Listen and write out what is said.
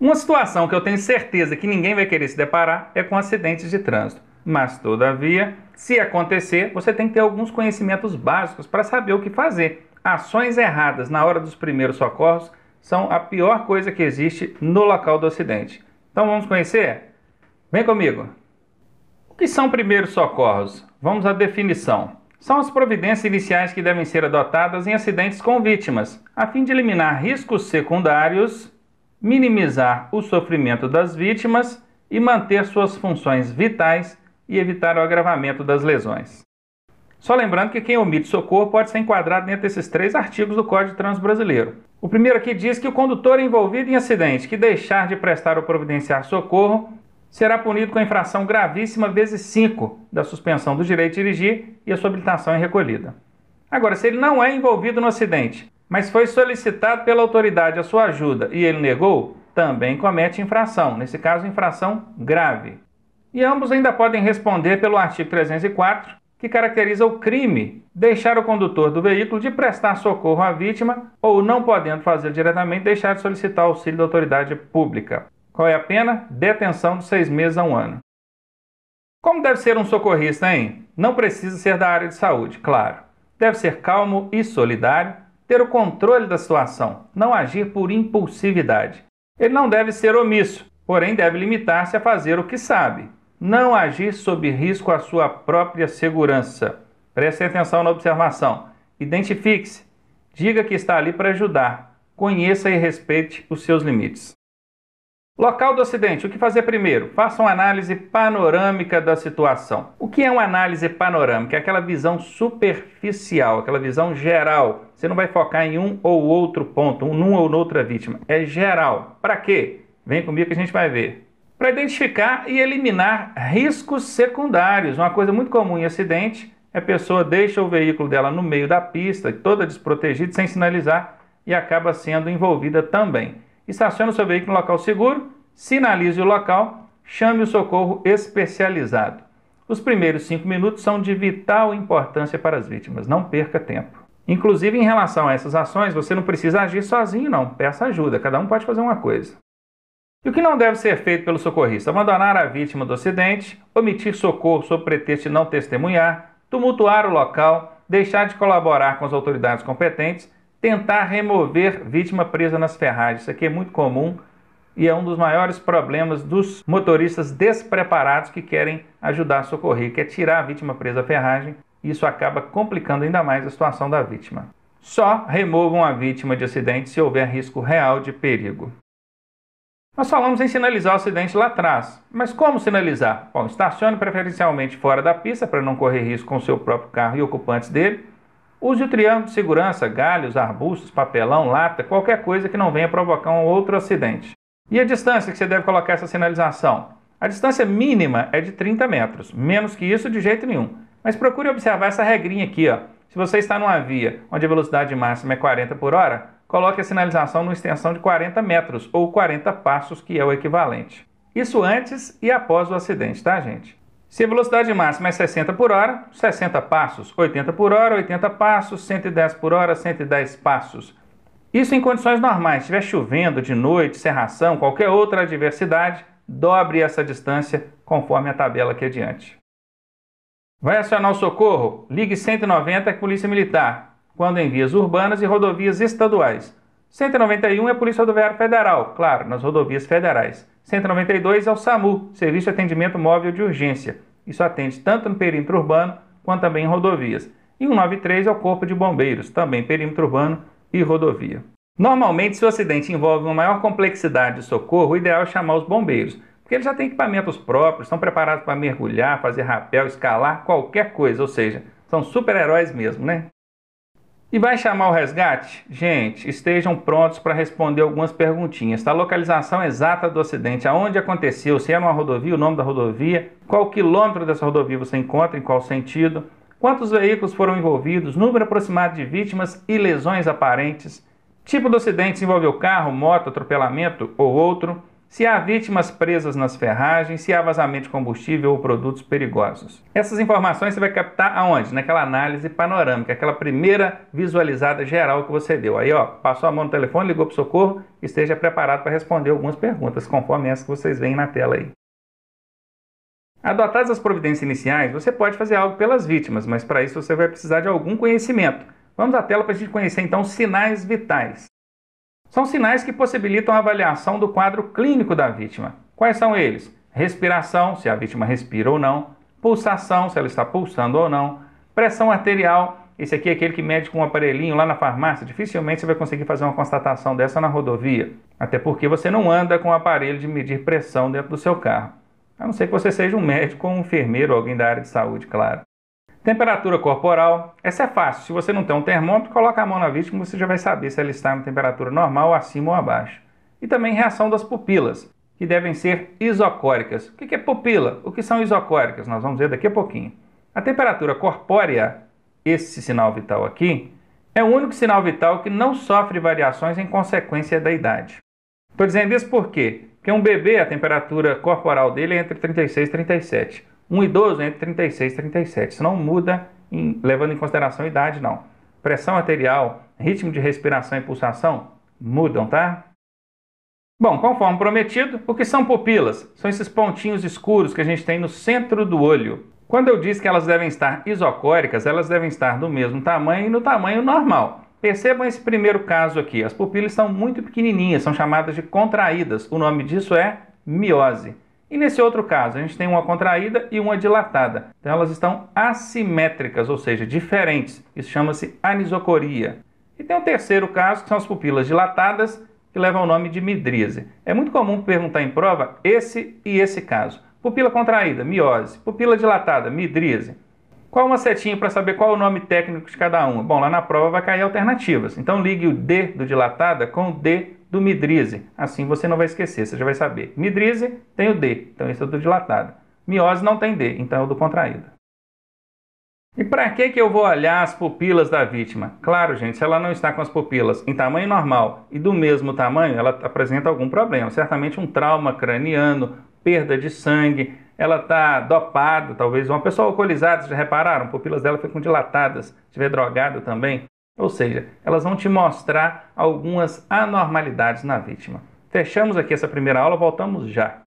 Uma situação que eu tenho certeza que ninguém vai querer se deparar é com acidentes de trânsito. Mas, todavia, se acontecer, você tem que ter alguns conhecimentos básicos para saber o que fazer. Ações erradas na hora dos primeiros socorros são a pior coisa que existe no local do acidente. Então vamos conhecer? Vem comigo! O que são primeiros socorros? Vamos à definição. São as providências iniciais que devem ser adotadas em acidentes com vítimas, a fim de eliminar riscos secundários minimizar o sofrimento das vítimas e manter suas funções vitais e evitar o agravamento das lesões. Só lembrando que quem omite socorro pode ser enquadrado dentro desses três artigos do Código Brasileiro. O primeiro aqui diz que o condutor envolvido em acidente que deixar de prestar ou providenciar socorro será punido com a infração gravíssima vezes 5 da suspensão do direito de dirigir e a sua habilitação é recolhida. Agora, se ele não é envolvido no acidente, mas foi solicitado pela autoridade a sua ajuda e ele negou, também comete infração, nesse caso, infração grave. E ambos ainda podem responder pelo artigo 304, que caracteriza o crime deixar o condutor do veículo de prestar socorro à vítima ou, não podendo fazer diretamente, deixar de solicitar auxílio da autoridade pública. Qual é a pena? Detenção de seis meses a um ano. Como deve ser um socorrista, hein? Não precisa ser da área de saúde, claro. Deve ser calmo e solidário, ter o controle da situação, não agir por impulsividade. Ele não deve ser omisso, porém deve limitar-se a fazer o que sabe, não agir sob risco à sua própria segurança. Preste atenção na observação. Identifique-se, diga que está ali para ajudar, conheça e respeite os seus limites. Local do acidente, o que fazer primeiro? Faça uma análise panorâmica da situação. O que é uma análise panorâmica? É aquela visão superficial, aquela visão geral. Você não vai focar em um ou outro ponto, um num ou noutra vítima. É geral. Para quê? Vem comigo que a gente vai ver. Para identificar e eliminar riscos secundários. Uma coisa muito comum em acidente é a pessoa deixa o veículo dela no meio da pista, toda desprotegida, sem sinalizar e acaba sendo envolvida também. Estacione o seu veículo no local seguro, sinalize o local, chame o socorro especializado. Os primeiros cinco minutos são de vital importância para as vítimas, não perca tempo. Inclusive, em relação a essas ações, você não precisa agir sozinho, não. Peça ajuda, cada um pode fazer uma coisa. E o que não deve ser feito pelo socorrista? Abandonar a vítima do acidente, omitir socorro sob pretexto de não testemunhar, tumultuar o local, deixar de colaborar com as autoridades competentes tentar remover vítima presa nas ferragens. Isso aqui é muito comum e é um dos maiores problemas dos motoristas despreparados que querem ajudar a socorrer, que é tirar a vítima presa à ferragem. Isso acaba complicando ainda mais a situação da vítima. Só removam a vítima de acidente se houver risco real de perigo. Nós falamos em sinalizar o acidente lá atrás, mas como sinalizar? Bom, estacione preferencialmente fora da pista para não correr risco com seu próprio carro e ocupantes dele Use o triângulo de segurança, galhos, arbustos, papelão, lata, qualquer coisa que não venha provocar um outro acidente. E a distância que você deve colocar essa sinalização? A distância mínima é de 30 metros, menos que isso de jeito nenhum. Mas procure observar essa regrinha aqui. Ó. Se você está numa via onde a velocidade máxima é 40 por hora, coloque a sinalização numa extensão de 40 metros, ou 40 passos, que é o equivalente. Isso antes e após o acidente, tá, gente? Se a velocidade máxima é 60 por hora, 60 passos, 80 por hora, 80 passos, 110 por hora, 110 passos. Isso em condições normais, Se estiver chovendo, de noite, serração, qualquer outra adversidade, dobre essa distância conforme a tabela aqui adiante. Vai acionar o socorro? Ligue 190 Polícia Militar, quando em vias urbanas e rodovias estaduais 191 é a Polícia Rodoviária Federal, claro, nas rodovias federais. 192 é o SAMU, Serviço de Atendimento Móvel de Urgência. Isso atende tanto no perímetro urbano quanto também em rodovias. E 193 é o Corpo de Bombeiros, também perímetro urbano e rodovia. Normalmente, se o acidente envolve uma maior complexidade de socorro, o ideal é chamar os bombeiros, porque eles já têm equipamentos próprios, estão preparados para mergulhar, fazer rapel, escalar, qualquer coisa, ou seja, são super-heróis mesmo, né? E vai chamar o resgate? Gente, estejam prontos para responder algumas perguntinhas. A tá? localização exata do acidente, aonde aconteceu, se é numa rodovia, o nome da rodovia, qual quilômetro dessa rodovia você encontra, em qual sentido, quantos veículos foram envolvidos, número aproximado de vítimas e lesões aparentes, tipo do acidente, se envolveu carro, moto, atropelamento ou outro, se há vítimas presas nas ferragens, se há vazamento de combustível ou produtos perigosos. Essas informações você vai captar aonde? Naquela análise panorâmica, aquela primeira visualizada geral que você deu. Aí, ó, passou a mão no telefone, ligou para o socorro, esteja preparado para responder algumas perguntas, conforme essas que vocês veem na tela aí. Adotadas as providências iniciais, você pode fazer algo pelas vítimas, mas para isso você vai precisar de algum conhecimento. Vamos à tela para a gente conhecer então os sinais vitais. São sinais que possibilitam a avaliação do quadro clínico da vítima. Quais são eles? Respiração, se a vítima respira ou não, pulsação, se ela está pulsando ou não, pressão arterial, esse aqui é aquele que mede com um aparelhinho lá na farmácia, dificilmente você vai conseguir fazer uma constatação dessa na rodovia, até porque você não anda com um aparelho de medir pressão dentro do seu carro. A não ser que você seja um médico ou um enfermeiro, alguém da área de saúde, claro. Temperatura corporal, essa é fácil. Se você não tem um termômetro, coloca a mão na vítima e você já vai saber se ela está em temperatura normal, acima ou abaixo. E também reação das pupilas, que devem ser isocóricas. O que é pupila? O que são isocóricas? Nós vamos ver daqui a pouquinho. A temperatura corpórea, esse sinal vital aqui, é o único sinal vital que não sofre variações em consequência da idade. Estou dizendo isso por quê? Porque um bebê, a temperatura corporal dele é entre 36 e 37. Um idoso entre 36 e 37. Isso não muda em, levando em consideração a idade, não. Pressão arterial, ritmo de respiração e pulsação mudam, tá? Bom, conforme prometido, o que são pupilas? São esses pontinhos escuros que a gente tem no centro do olho. Quando eu disse que elas devem estar isocóricas, elas devem estar do mesmo tamanho e no tamanho normal. Percebam esse primeiro caso aqui. As pupilas são muito pequenininhas, são chamadas de contraídas. O nome disso é miose. E nesse outro caso, a gente tem uma contraída e uma dilatada. Então elas estão assimétricas, ou seja, diferentes. Isso chama-se anisocoria. E tem um terceiro caso, que são as pupilas dilatadas, que levam o nome de midríase. É muito comum perguntar em prova esse e esse caso. Pupila contraída, miose. Pupila dilatada, midríase. Qual uma setinha para saber qual o nome técnico de cada uma? Bom, lá na prova vai cair alternativas. Então ligue o D do dilatada com o D do midrise. Assim você não vai esquecer, você já vai saber. Midrise tem o D, então esse é o do dilatada. Miose não tem D, então é o do contraído. E para que, que eu vou olhar as pupilas da vítima? Claro, gente, se ela não está com as pupilas em tamanho normal e do mesmo tamanho, ela apresenta algum problema. Certamente um trauma craniano, perda de sangue, ela está dopada, talvez uma pessoa alcoolizada, já repararam? Pupilas dela ficam dilatadas, estiver drogada também. Ou seja, elas vão te mostrar algumas anormalidades na vítima. Fechamos aqui essa primeira aula, voltamos já.